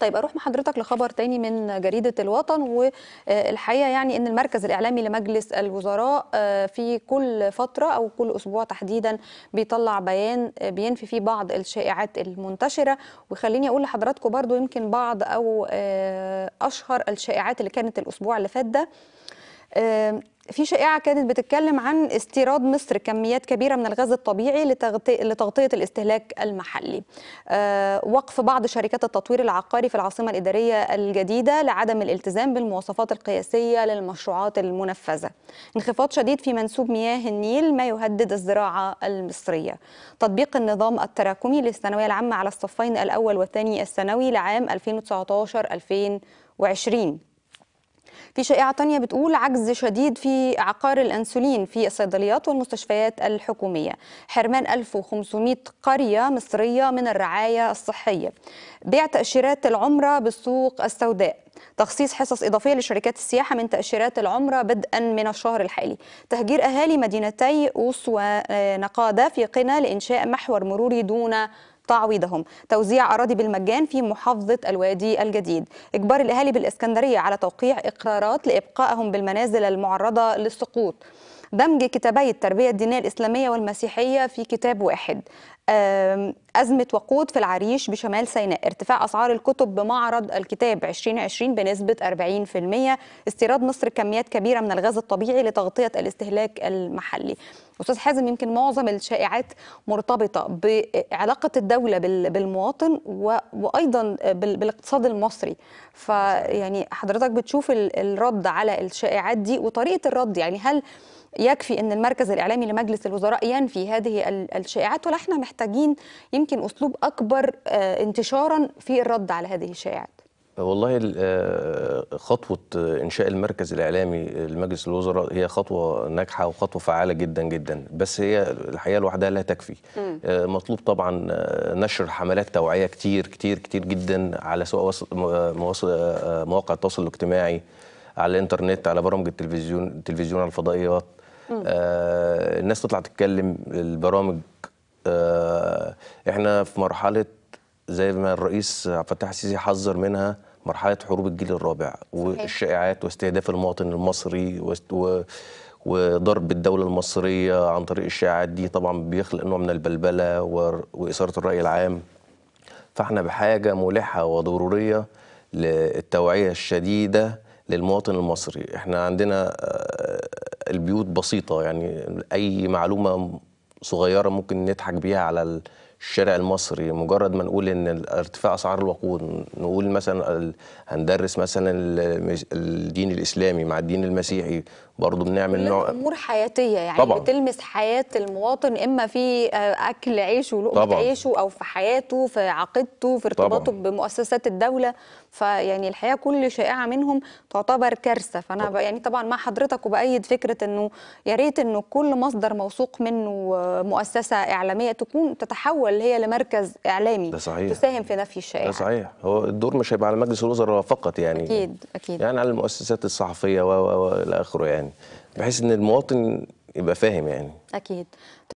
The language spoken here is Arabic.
طيب اروح مع حضرتك لخبر تاني من جريده الوطن والحقيقه يعني ان المركز الاعلامي لمجلس الوزراء آه، في كل فتره او كل اسبوع تحديدا بيطلع بيان آه، بينفي فيه بعض الشائعات المنتشره وخليني اقول لحضراتكم برضو يمكن بعض او آه، اشهر الشائعات اللي كانت الاسبوع اللي فات ده في شائعة كانت بتتكلم عن استيراد مصر كميات كبيرة من الغاز الطبيعي لتغطية الاستهلاك المحلي آه، وقف بعض شركات التطوير العقاري في العاصمة الإدارية الجديدة لعدم الالتزام بالمواصفات القياسية للمشروعات المنفذة انخفاض شديد في منسوب مياه النيل ما يهدد الزراعة المصرية تطبيق النظام التراكمي للثانوية العامة على الصفين الأول والثاني الثانوي لعام 2019 2020 في شائعة تانية بتقول عجز شديد في عقار الأنسولين في الصيدليات والمستشفيات الحكومية حرمان 1500 قرية مصرية من الرعاية الصحية بيع تأشيرات العمرة بالسوق السوداء تخصيص حصص إضافية لشركات السياحة من تأشيرات العمرة بدءا من الشهر الحالي تهجير أهالي مدينتي أوس ونقادة آه، في قنا لإنشاء محور مروري دون تعويضهم توزيع أراضي بالمجان في محافظة الوادي الجديد إجبار الأهالي بالإسكندرية على توقيع إقرارات لإبقائهم بالمنازل المعرضة للسقوط دمج كتابي التربية الدينية الإسلامية والمسيحية في كتاب واحد أزمة وقود في العريش بشمال سيناء ارتفاع أسعار الكتب بمعرض الكتاب 2020 بنسبة 40% استيراد مصر كميات كبيرة من الغاز الطبيعي لتغطية الاستهلاك المحلي أستاذ حازم يمكن معظم الشائعات مرتبطة بعلاقة الدولة بالمواطن وأيضا بالاقتصاد المصري فيعني حضرتك بتشوف الرد على الشائعات دي وطريقة الرد يعني هل يكفي أن المركز الإعلامي لمجلس الوزراء ينفي هذه الشائعات ولا احنا محتاجين محتاجين يمكن اسلوب اكبر آه، انتشارا في الرد على هذه الشائعات والله آه، خطوة آه، إنشاء المركز الإعلامي لمجلس الوزراء هي خطوة ناجحة وخطوة فعالة جدا جدا بس هي الحقيقة لوحدها لا تكفي مطلوب طبعا نشر حملات توعية كتير كتير كتير جدا على سواء مواقع التواصل الاجتماعي على الإنترنت على برامج التلفزيون التلفزيون على الفضائيات الناس تطلع تتكلم البرامج آه، احنا في مرحله زي ما الرئيس عبد الفتاح السيسي حذر منها مرحله حروب الجيل الرابع والشائعات واستهداف المواطن المصري و... وضرب الدولة المصرية عن طريق الشائعات دي طبعا بيخلق نوع من البلبلة وإثارة الرأي العام فاحنا بحاجة ملحة وضرورية للتوعية الشديدة للمواطن المصري احنا عندنا آه، البيوت بسيطة يعني أي معلومة صغيره ممكن نضحك بيها على الشارع المصري مجرد ما نقول ان ارتفاع اسعار الوقود نقول مثلا هندرس مثلا الدين الاسلامي مع الدين المسيحي برضه بنعمل نوع امور حياتيه يعني طبعًا. بتلمس حياه المواطن اما في آه، اكل عيشه ولقمه عيشه او في حياته في عقيدته في ارتباطه طبعًا. بمؤسسات الدوله فيعني الحقيقه كل شائعه منهم تعتبر كارثه فانا طبعًا. يعني طبعا مع حضرتك وبأيد فكره انه يا ريت انه كل مصدر موثوق منه آه، مؤسسه اعلاميه تكون تتحول ولا هي لمركز اعلامي ده صحيح. تساهم في نفي الشائعه ده صحيح هو الدور مش هيبقى على مجلس الوزراء فقط يعني اكيد اكيد يعني على المؤسسات الصحفيه و الى اخره يعني بحيث ان المواطن يبقى فاهم يعني اكيد